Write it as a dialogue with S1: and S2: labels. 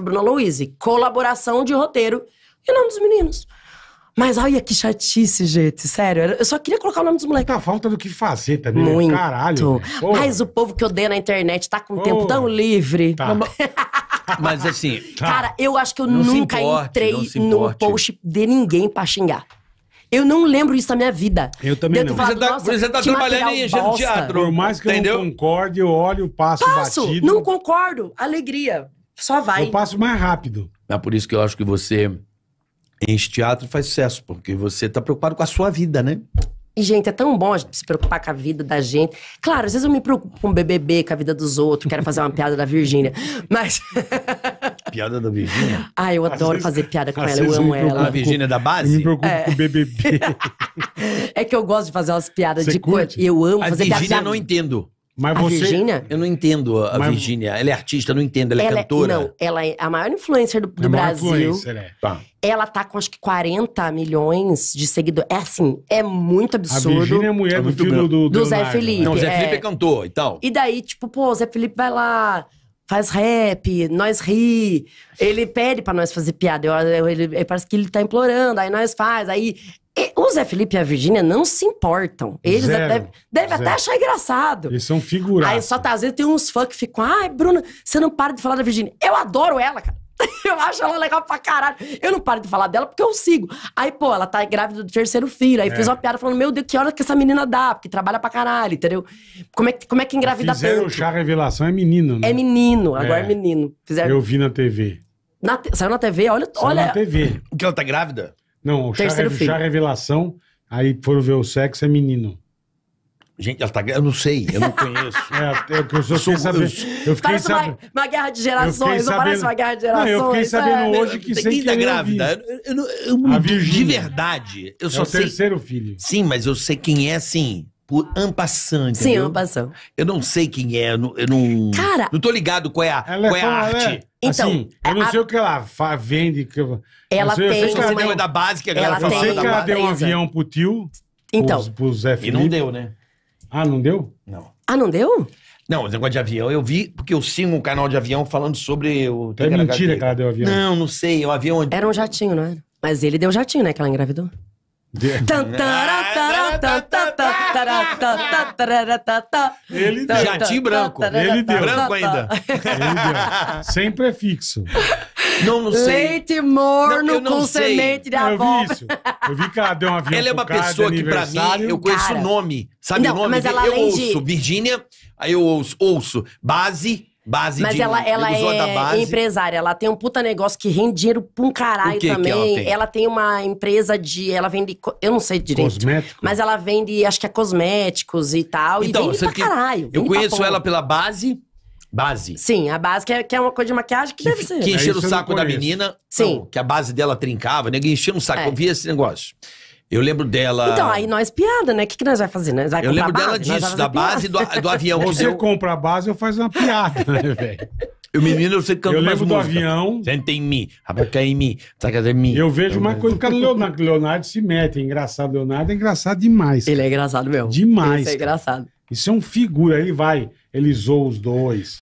S1: Bruna Louise. Colaboração de roteiro e nome dos meninos. Mas olha que chatice, gente. Sério, eu só queria colocar o nome dos moleques. Tá falta do que fazer também. Né? Muito. Caralho. Porra. Mas o povo que odeia na internet tá com o tempo tão livre. Tá. Mas assim. Tá. Cara, eu acho que eu não nunca importe, entrei num post de ninguém pra xingar. Eu não lembro isso da minha vida. Eu também não. Falado, você tá, você tá trabalhando em engenho teatro. Por mais que Entendeu? eu não concorde, eu olho, passo, passo batido. Não concordo. Alegria só vai. Eu passo mais rápido. É por isso que eu acho que você enche teatro faz sucesso, porque você está preocupado com a sua vida, né? E, gente, é tão bom a gente se preocupar com a vida da gente. Claro, às vezes eu me preocupo com o BBB, com a vida dos outros, quero fazer uma piada da Virgínia. Mas. piada da Virgínia? Ah, eu adoro vezes, fazer piada com ela, eu amo ela. A Virgínia é da base? Eu me preocupo é. com o BBB. é que eu gosto de fazer umas piadas Você de curte? coisa. Eu amo a fazer Virgínia piada. A Virgínia não entendo. Mas a você... Virgínia? Eu não entendo a Mas... Virgínia. Ela é artista, não entendo. Ela, é ela é cantora. Não, ela é a maior influencer do, do é Brasil. Influencer, é. tá. Ela tá com acho que 40 milhões de seguidores. É assim, é muito absurdo. A Virgínia é mulher é do filho do, do, do Zé Leonardo. Né? Felipe. Não, o Zé é. Felipe é cantor e tal. E daí, tipo, pô, o Zé Felipe vai lá faz rap, nós ri. Ele pede para nós fazer piada. Eu, eu, ele, parece que ele tá implorando, aí nós faz. Aí o Zé Felipe e a Virgínia não se importam. Eles Zero. devem, devem Zero. até achar engraçado. Eles são figurados. Aí só tá, às vezes tem uns fãs que ficam, ai, Bruna, você não para de falar da Virgínia. Eu adoro ela, cara. Eu acho ela legal pra caralho. Eu não paro de falar dela porque eu sigo. Aí, pô, ela tá grávida do terceiro filho. Aí é. fiz uma piada falando, meu Deus, que hora que essa menina dá? Porque trabalha pra caralho, entendeu? Como é que, como é que engravida Fizeram tanto? Fizeram revelação, é menino, né? É menino, agora é, é menino. Fizeram... Eu vi na TV. Na te... Saiu na TV? Olha... Saiu olha... na TV. Que ela tá grávida? Não, o chá, filho. chá revelação, aí foram ver o sexo, é menino. Gente, ela tá. Eu não sei, eu não conheço. É, é o que eu sou, eu, saber, eu fiquei parece sabendo. Uma, uma, guerra de gerações, não parece uma guerra de gerações. Não, eu fiquei sabendo é, hoje que sem quem tá grávida. Eu, eu, eu, eu de verdade, eu é só o sei. terceiro filho. Sim, mas eu sei quem é, assim, por ampassante. Sim, ampassante. Eu não sei quem é, eu não. Cara. Não tô ligado qual é a, é qual é, é a arte. Então, assim, eu não a... sei o que ela vende. Que... Ela sei, tem. Eu sei que ela deu da base que a galera ela Eu sei que ela deu um avião pro tio. Então. Pro, pro Zé E não deu, né? Ah, não deu? Não. Ah, não deu? Não, o negócio de avião, eu vi, porque eu sigo um canal de avião falando sobre o. É mentira que ela deu avião. Não, não sei. O é avião. Era um jatinho, não era? Mas ele deu jatinho, né? Que ela engravidou. De... Tantara! Ah, ele deu. Jatim branco. Ele deu. Branco ainda. Ele deu. Sem prefixo. Não, não sei. Leite morno não, com sei. semente de avó Eu vi isso. Eu vi que ela deu uma avião Ela é uma pessoa que, pra mim, eu conheço o nome. Sabe o nome? eu ouço de... Virgínia, aí eu ouço, ouço Base, Base Mas de, ela, ela é empresária, ela tem um puta negócio que rende dinheiro pra um caralho que também. Que ela, tem? ela, tem? uma empresa de. Ela vende. Eu não sei direito. Cosméticos? Mas ela vende, acho que é cosméticos e tal. Então, e vende pra que... caralho. Eu conheço ela pela base. Base. Sim, a base que é, que é uma coisa de maquiagem que, que deve ser. Que encheu é o saco da menina. Sim. Não, que a base dela trincava, ninguém enchia um saco. É. Eu via esse negócio. Eu lembro dela. Então, aí nós piada, né? O que, que nós vai fazer? Nós vai eu lembro base, dela disso, da base do, do avião. Você eu... compra a base, eu faço uma piada, né, velho? Eu, menino, eu sei que Eu lembro do avião. Senta em mim, Rapaz, em mim, saca em mim. Eu vejo uma coisa, o cara Leonardo, Leonardo se mete. engraçado, Leonardo é engraçado demais. Ele é engraçado mesmo. Demais. Isso é engraçado. Isso é um figura, ele vai, ele zoa os dois.